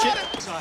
finish it.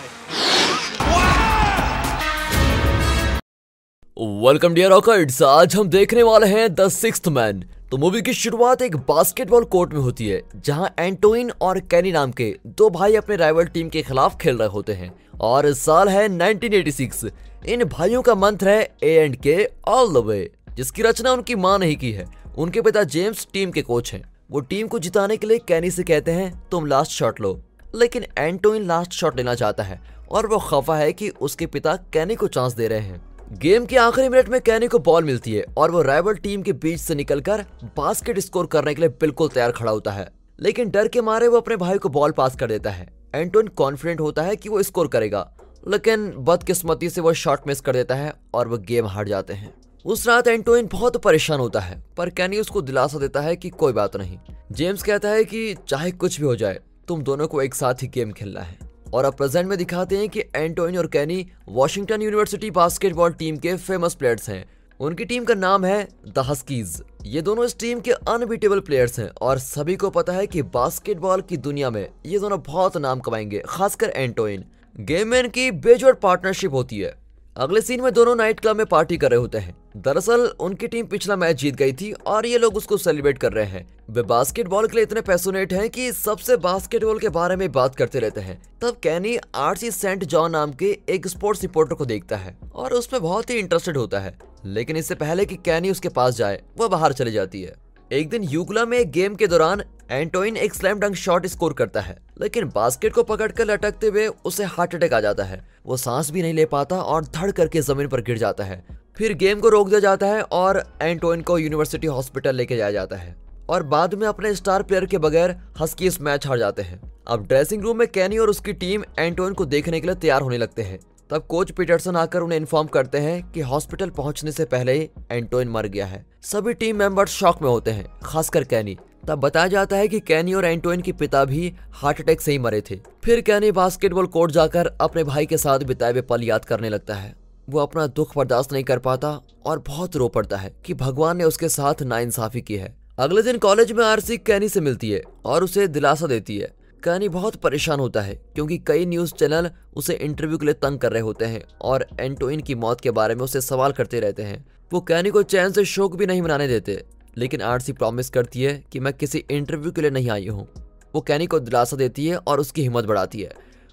Welcome dear ऑकर्ड्स आज हम देखने वाले हैं द सिक्स मैन तो मूवी की शुरुआत एक बास्केटबॉल कोर्ट में होती है जहां एंटोइन और कैनी नाम के दो भाई अपने राइवल टीम के खिलाफ खेल रहे होते हैं और साल है 1986 इन भाइयों का मंत्र है A and K all the way जिसकी रचना उनकी माँ ने ही की है उनके पिता जेम्स टीम के कोच हैं वो टीम को जिताने के लिए कैनी से कहते हैं तुम लास्ट शॉट लो लेकिन एंटोइन लास्ट शॉट लेना चाहता है और वो खफा है कि उसके पिता कैनी को चांस दे रहे हैं गेम के आखिरी मिनट में कैनी को बॉल मिलती है और वो राइवल टीम के बीच से निकलकर बास्केट स्कोर करने के लिए बिल्कुल तैयार खड़ा होता है लेकिन डर के मारे वो अपने भाई को बॉल पास कर देता है एंटोइन कॉन्फिडेंट होता है कि वो स्कोर करेगा लेकिन बदकिस्मती से वो शॉट मिस कर देता है और वो गेम हार जाते हैं उस रात एंटोइन बहुत परेशान होता है पर कैनी उसको दिलासा देता है कि कोई बात नहीं जेम्स कहता है कि चाहे कुछ भी हो जाए तुम दोनों को एक साथ ही गेम खेलना है और अब प्रेजेंट में दिखाते हैं कि एंटोनी और Kenny Washington university basketball team के फेमस प्लेयर्स हैं उनकी टीम का नाम है द हस्कीज ये दोनों इस टीम के अनबीटेबल प्लेयर्स हैं और सभी को पता है कि बास्केटबॉल की दुनिया में ये दोनों बहुत नाम कमाएंगे खासकर एंटोइन गेम में इनकी बेजोड़ पार्टनरशिप होती है अगले सीन में दोनों नाइट क्लब में पार्टी कर रहे होते हैं दरअसल उनकी टीम पिछला मैच जीत गई थी और ये लोग उसको सेलिब्रेट कर रहे हैं वे बास्केटबॉल के लिए इतने पैसोनेट हैं कि सबसे बास्केटबॉल के बारे में बात करते रहते हैं तब कैनी आरसी सेंट जॉन नाम के एक स्पोर्ट्स रिपोर्टर को देखता है और उसमें बहुत ही इंटरेस्टेड होता है लेकिन इससे पहले कि कैनी उसके पास जाए वह बाहर चली जाती है एक दिन यूकला में एक गेम के दौरान एंटोइन एक स्लैम डंक शॉट स्कोर करता है लेकिन बास्केट को पकड़कर लटकते हुए उसे हार्ट अटैक आ जाता है वो सांस भी नहीं ले पाता और धड़ करके जमीन पर गिर जाता है फिर गेम को रोक दिया जाता है और एंटोइन को यूनिवर्सिटी हॉस्पिटल लेके जाया जाता है और बाद में अपने स्टार प्लेयर के बगैर हस्की इस मैच हार जाते हैं अब ड्रेसिंग रूम में कैनी और उसकी टीम एंटोइन को देखने के लिए तैयार होने लगते हैं तब कोच पीटरसन आकर उन्हें इन्फॉर्म करते हैं कि हॉस्पिटल पहुंचने से पहले ही एंटोइन मर गया है सभी टीम मेंबर्स शॉक में होते हैं खासकर कैनी तब बताया जाता है कि कैनी और एंटोइन के पिता भी हार्ट अटैक से ही मरे थे फिर कैनी बास्केटबॉल कोर्ट जाकर अपने भाई के साथ बिताए हुए पल याद करने लगता है वो अपना दुख बर्दाश्त नहीं कर पाता और बहुत रो पड़ता है कि भगवान ने उसके साथ नाइंसाफी की है अगले दिन कॉलेज में आरसी कैनी से मिलती है और उसे दिलासा देती है कैनी बहुत परेशान होता है क्योंकि कई न्यूज चैनल उसे इंटरव्यू के लिए तंग कर रहे होते हैं और एंटोइन की मौत के बारे में उसे सवाल करते रहते हैं वो कैनी को चैन से शोक भी नहीं मनाने देते लेकिन आरसी प्रॉमिस करती है कि मैं किसी इंटरव्यू के लिए नहीं आई हूँ वो कैनी को दिलासा देती है और उसकी हिम्मत बढ़ाती है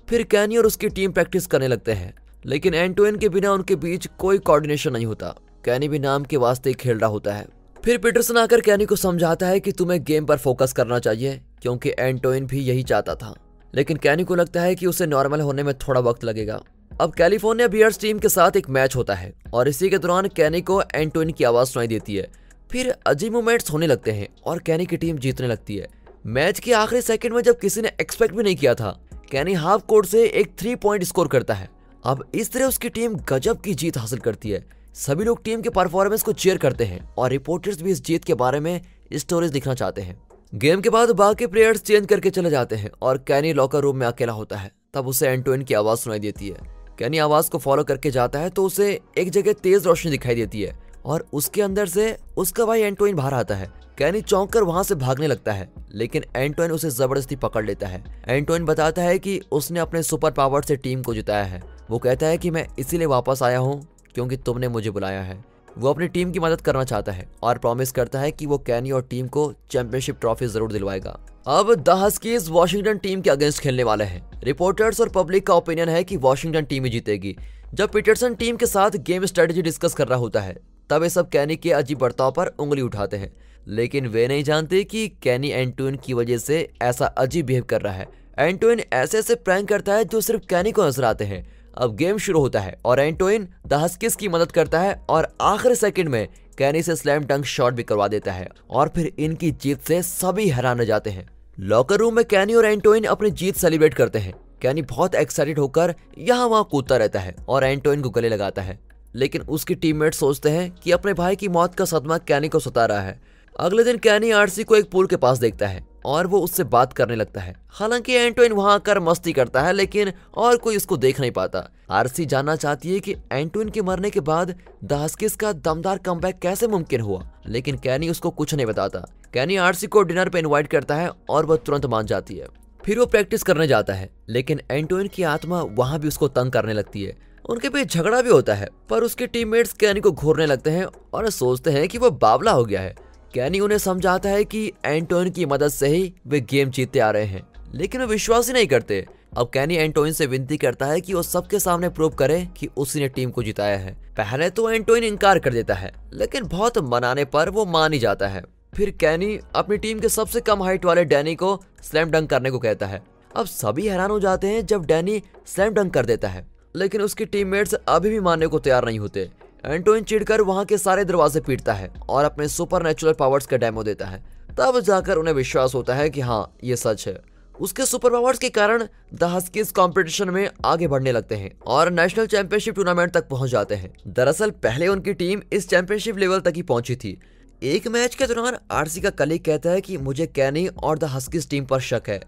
फिर कैनी और उसकी टीम प्रैक्टिस करने लगते हैं लेकिन एन टू एन के बिना उनके बीच कोई कोऑर्डिनेशन नहीं होता कैनी भी नाम के वास्ते ही खेल रहा होता है फिर पीटरसन आकर कैनी को समझाता है कि तुम्हें गेम पर फोकस करना चाहिए क्योंकि एंटोइन भी यही चाहता था लेकिन कैनी को लगता है कि उसे नॉर्मल होने में थोड़ा वक्त लगेगा अब कैलिफोर्निया बियर्स टीम के साथ एक मैच होता है और इसी के दौरान कैनी को एंटोइन की आवाज़ सुनाई देती है फिर अजीब मोमेंट्स होने लगते हैं और कैनी की टीम जीतने लगती है मैच के आखिरी सेकंड में जब किसी ने एक्सपेक्ट भी नहीं किया था कैनी हाफ कोर्ट से एक थ्री पॉइंट स्कोर करता है अब इस तरह उसकी टीम गजब की जीत हासिल करती है सभी लोग टीम के परफॉर्मेंस को चेयर करते हैं और रिपोर्टर्स भी इस जीत के बारे में स्टोरीज लिखना चाहते हैं गेम के बाद बाकी प्लेयर्स चेंज करके चले जाते हैं और कैनी लॉकर रूम में अकेला होता है तब उसे एंटोइन की आवाज़ सुनाई देती है कैनी आवाज़ को फॉलो करके जाता है तो उसे एक जगह तेज रोशनी दिखाई देती है और उसके अंदर से उसका भाई एंटोइन बाहर आता है कैनी चौंक कर वहां से भागने लगता है लेकिन एंटोइन उसे जबरदस्ती पकड़ लेता है एंटोइन बताता है कि उसने अपने सुपर पावर से टीम को जिताया है वो कहता है कि मैं इसीलिए वापस आया हूँ क्योंकि तुमने मुझे बुलाया है वो अपनी टीम की मदद करना चाहता है और प्रॉमिस करता है कि वो कैनी और टीम को चैंपियनशिप ट्रॉफी जरूर दिलवाएगा अब द हस्कीज वॉशिंगटन टीम के अगेंस्ट खेलने वाले हैं रिपोर्टर्स और पब्लिक का ओपिनियन है कि वॉशिंगटन टीम ही जीतेगी जब पीटरसन टीम के साथ गेम स्ट्रेटेजी डिस्कस कर रहा होता है तब ये सब कैनी के अजीब बर्ताव पर उंगली उठाते हैं लेकिन वे नहीं जानते कि कैनी एंटोइन की वजह से ऐसा अजीब बिहेव कर रहा है एंटोइन ऐसे ऐसे प्रैंक करता है जो सिर्फ कैनी को नजर आते हैं अब गेम शुरू होता है और एंटोइन द हस्किस की मदद करता है और आखिरी सेकंड में कैनी से स्लैम टंग शॉट भी करवा देता है और फिर इनकी जीत से सभी हैरान हो जाते हैं लॉकर रूम में कैनी और एंटोइन अपनी जीत सेलिब्रेट करते हैं कैनी बहुत एक्साइटेड होकर यहाँ वहाँ कूदता रहता है और एंटोइन को गले लगाता है लेकिन उसकी टीममेट सोचते हैं कि अपने भाई की मौत का सदमा कैनी को सता रहा है अगले दिन कैनी आरसी को एक पुल के पास देखता है और वो उससे बात करने लगता है हालांकि एंटोइन वहां आकर मस्ती करता है लेकिन और कोई उसको देख नहीं पाता आरसी जानना चाहती है कि एंटोइन के मरने के बाद दास्किस का दमदार कम कैसे मुमकिन हुआ लेकिन कैनी उसको कुछ नहीं बताता कैनी आरसी को डिनर पे इनवाइट करता है और वह तुरंत मान जाती है फिर वो प्रैक्टिस करने जाता है लेकिन एंटोइन की आत्मा वहां भी उसको तंग करने लगती है उनके बीच झगड़ा भी होता है पर उसके टीममेट्स कैनी को घूरने लगते हैं और सोचते हैं कि वो बावला हो गया है कैनी उन्हें समझाता है कि एंटोइन की मदद से ही वे गेम जीतते आ रहे हैं लेकिन वे विश्वास ही नहीं करते अब कैनी एंटोइन से विनती करता है कि वो सबके सामने प्रूव करे कि उसी ने टीम को जिताया है पहले तो एंटोइन इनकार कर देता है लेकिन बहुत मनाने पर वो मान ही जाता है फिर कैनी अपनी टीम के सबसे कम हाइट वाले डैनी को स्लैम डंक करने को कहता है अब सभी हैरान हो जाते हैं जब डैनी स्लैम डंक कर देता है लेकिन उसके टीममेट्स अभी भी मानने को तैयार नहीं होते एंटोइन चिड़कर वहां के सारे दरवाजे पीटता है और अपने सुपर पावर्स का डेमो देता है तब जाकर उन्हें विश्वास होता है कि हाँ ये सच है उसके सुपर पावर्स के कारण द हस्कीज कंपटीशन में आगे बढ़ने लगते हैं और नेशनल चैंपियनशिप टूर्नामेंट तक पहुंच जाते हैं दरअसल पहले उनकी टीम इस चैंपियनशिप लेवल तक ही पहुंची थी एक मैच के दौरान आरसी का कलीग कहता है कि मुझे कैनी और द हस्कीज टीम पर शक है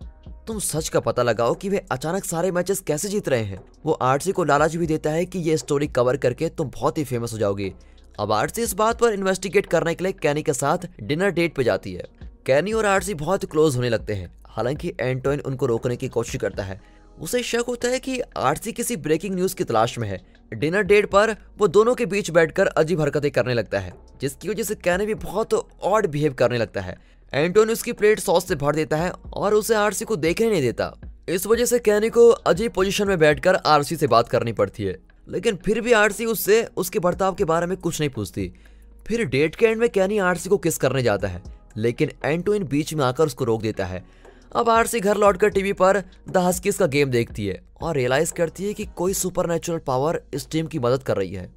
तुम सच का पता लगाओ कि वे अचानक सारे मैचेस कैसे जीत रहे हैं वो आरसी को लालच भी देता है कि ये स्टोरी कवर करके तुम बहुत ही फेमस हो जाओगे अब आरसी इस बात पर इन्वेस्टिगेट करने के लिए कैनी के साथ डिनर डेट पे जाती है कैनी और आरसी बहुत क्लोज होने लगते हैं हालांकि एंटोइन उनको रोकने की कोशिश करता है उसे शक होता है कि आरसी किसी ब्रेकिंग न्यूज की तलाश में है डिनर डेट पर वो दोनों के बीच बैठकर अजीब हरकतें करने लगता है जिसकी वजह से कैनी भी बहुत ऑड बिहेव करने लगता है एंटोन उसकी प्लेट सॉस से भर देता है और उसे आरसी को देखने नहीं देता इस वजह से कैनी को अजीब पोजीशन में बैठकर आरसी से बात करनी पड़ती है लेकिन फिर भी आरसी उससे उसके बर्ताव के बारे में कुछ नहीं पूछती फिर डेट के एंड में कैनी आरसी को किस करने जाता है लेकिन एंटोइन बीच में आकर उसको रोक देता है अब आरसी घर लौटकर टीवी पर द हस्किस का गेम देखती है और रियलाइज करती है कि कोई सुपर पावर इस टीम की मदद कर रही है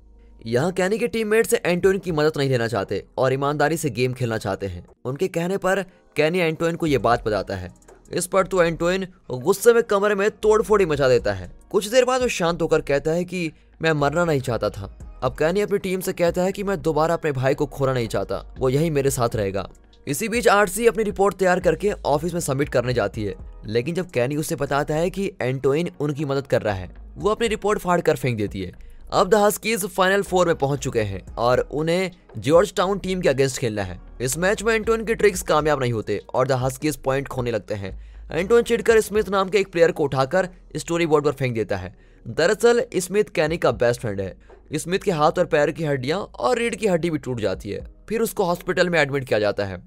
यहाँ कैनी के टीममेट से एंटोइन की मदद नहीं लेना चाहते और ईमानदारी से गेम खेलना चाहते हैं उनके कहने पर कैनी एंटोइन को यह बात बताता है इस पर तो एंटोइन गुस्से में कमरे में तोड़फोड़ी मचा देता है कुछ देर बाद वो शांत होकर कहता है कि मैं मरना नहीं चाहता था अब कैनी अपनी टीम से कहता है कि मैं दोबारा अपने भाई को खोना नहीं चाहता वो यही मेरे साथ रहेगा इसी बीच आरसी अपनी रिपोर्ट तैयार करके ऑफिस में सबमिट करने जाती है लेकिन जब कैनी उसे बताता है कि एंटोइन उनकी मदद कर रहा है वो अपनी रिपोर्ट फाड़ कर फेंक देती है अब द हस्कीज फाइनल फोर में पहुंच चुके हैं और उन्हें जॉर्ज टाउन टीम के अगेंस्ट खेलना है इस मैच में एंटोन के ट्रिक्स कामयाब नहीं होते और द हस्कीज पॉइंट खोने लगते हैं एंटोन चिडकर स्मिथ नाम के एक प्लेयर को उठाकर स्टोरी बोर्ड पर फेंक देता है दरअसल स्मिथ कैनी का बेस्ट फ्रेंड है स्मिथ के हाथ और पैर की हड्डियां और रीढ़ की हड्डी भी टूट जाती है फिर उसको हॉस्पिटल में एडमिट किया जाता है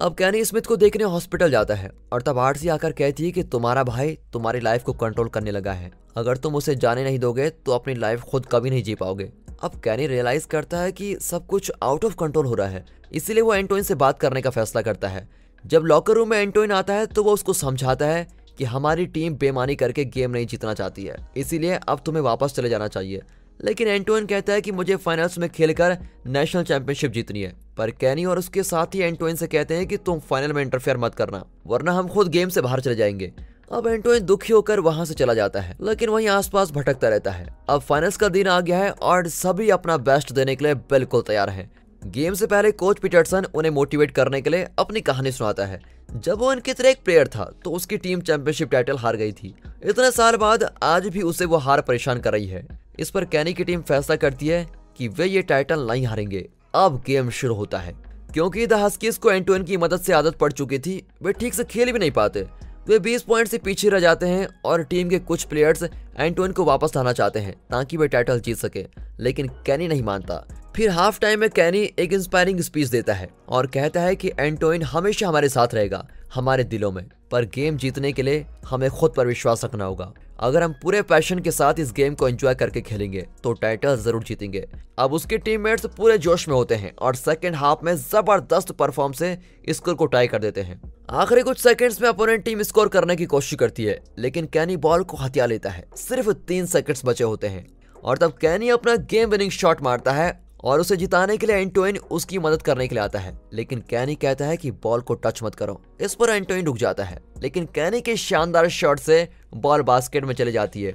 अब कैनी स्मिथ को देखने हॉस्पिटल जाता है और तब आरसी आकर कहती है कि तुम्हारा भाई तुम्हारी लाइफ को कंट्रोल करने लगा है अगर तुम उसे जाने नहीं दोगे तो अपनी लाइफ खुद कभी नहीं जी पाओगे अब कैनी रियलाइज करता है कि सब कुछ आउट ऑफ कंट्रोल हो रहा है इसीलिए वो एंटोइन से बात करने का फैसला करता है जब लॉकर रूम में एंटोइन आता है तो वो उसको समझाता है कि हमारी टीम बेमानी करके गेम नहीं जीतना चाहती है इसीलिए अब तुम्हें वापस चले जाना चाहिए लेकिन एंटोइन कहता है कि मुझे फाइनल्स में खेलकर नेशनल चैंपियनशिप जीतनी है पर कैनी और उसके साथ ही एंटोइन से कहते हैं कि तुम फाइनल में इंटरफेयर मत करना वरना हम खुद गेम से बाहर चले जाएंगे अब एंटोइन दुखी होकर वहां से चला जाता है लेकिन वहीं आसपास भटकता रहता है अब फाइनल्स का दिन आ गया है और सभी अपना बेस्ट देने के लिए बिल्कुल तैयार हैं गेम से पहले कोच पीटरसन उन्हें मोटिवेट करने के लिए अपनी कहानी सुनाता है जब वो इनकी तरह एक प्लेयर था तो उसकी टीम चैंपियनशिप टाइटल हार गई थी इतने साल बाद आज भी उसे वो हार परेशान कर रही है इस पर कैनी की टीम फैसला करती है कि वे ये टाइटल नहीं हारेंगे अब गेम शुरू होता है क्योंकि द हस्कीज को एंटोन की मदद से आदत पड़ चुकी थी वे ठीक से खेल भी नहीं पाते वे 20 पॉइंट से पीछे रह जाते हैं और टीम के कुछ प्लेयर्स एंटोन को वापस लाना चाहते हैं ताकि वे टाइटल जीत सके लेकिन कैनी नहीं मानता फिर हाफ टाइम में कैनी एक इंस्पायरिंग स्पीच देता है और कहता है कि एंटोइन हमेशा हमारे साथ रहेगा हमारे दिलों में पर गेम जीतने के लिए हमें खुद पर विश्वास रखना होगा अगर हम पूरे पैशन के साथ इस गेम को एंजॉय करके खेलेंगे तो टाइटल जरूर जीतेंगे अब उसके टीममेट्स पूरे जोश में होते हैं और सेकेंड हाफ में जबरदस्त परफॉर्म से स्कोर को टाई कर देते हैं आखिरी कुछ सेकंड्स में अपोनेंट टीम स्कोर करने की कोशिश करती है लेकिन कैनी बॉल को हथिया लेता है सिर्फ तीन सेकंड्स बचे होते हैं और तब कैनी अपना गेम विनिंग शॉट मारता है और उसे जिताने के लिए एंटोइन उसकी मदद करने के लिए आता है लेकिन कैनी कहता है कि बॉल को टच मत करो इस पर एंटोइन रुक जाता है लेकिन कैनी के शानदार शॉट से बॉल बास्केट में चली जाती है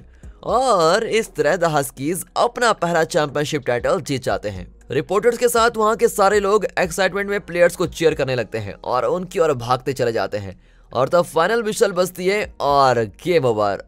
और इस तरह द हस्कीज अपना पहला चैंपियनशिप टाइटल जीत जाते हैं रिपोर्टर्स के साथ वहाँ के सारे लोग एक्साइटमेंट में प्लेयर्स को चेयर करने लगते हैं और उनकी ओर भागते चले जाते हैं और तब फाइनल विशल बजती है और गेम ओवर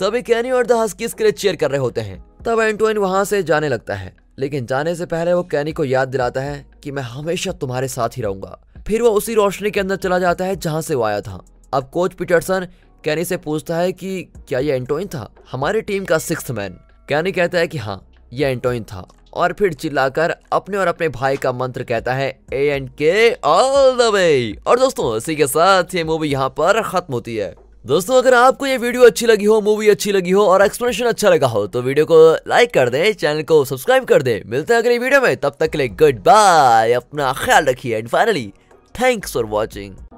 सभी कैनी और द हस्कीज के लिए चेयर कर रहे होते हैं तब एंटोइन वहाँ से जाने लगता है लेकिन जाने से पहले वो कैनी को याद दिलाता है कि मैं हमेशा तुम्हारे साथ ही रहूंगा फिर वो उसी रोशनी के अंदर चला जाता है जहां से वो आया था अब कोच पीटरसन कैनी से पूछता है कि क्या ये एंटोइन था हमारी टीम का सिक्स मैन कैनी कहता है कि हाँ ये एंटोइन था और फिर चिल्लाकर अपने और अपने भाई का मंत्र कहता है A and K all the way और दोस्तों इसी के साथ ये मूवी यहाँ पर खत्म होती है दोस्तों अगर आपको ये वीडियो अच्छी लगी हो मूवी अच्छी लगी हो और एक्सप्लेनेशन अच्छा लगा हो तो वीडियो को लाइक कर दे चैनल को सब्सक्राइब कर दे मिलते हैं अगले वीडियो में तब तक के लिए गुड बाय अपना ख्याल रखिए and finally thanks for watching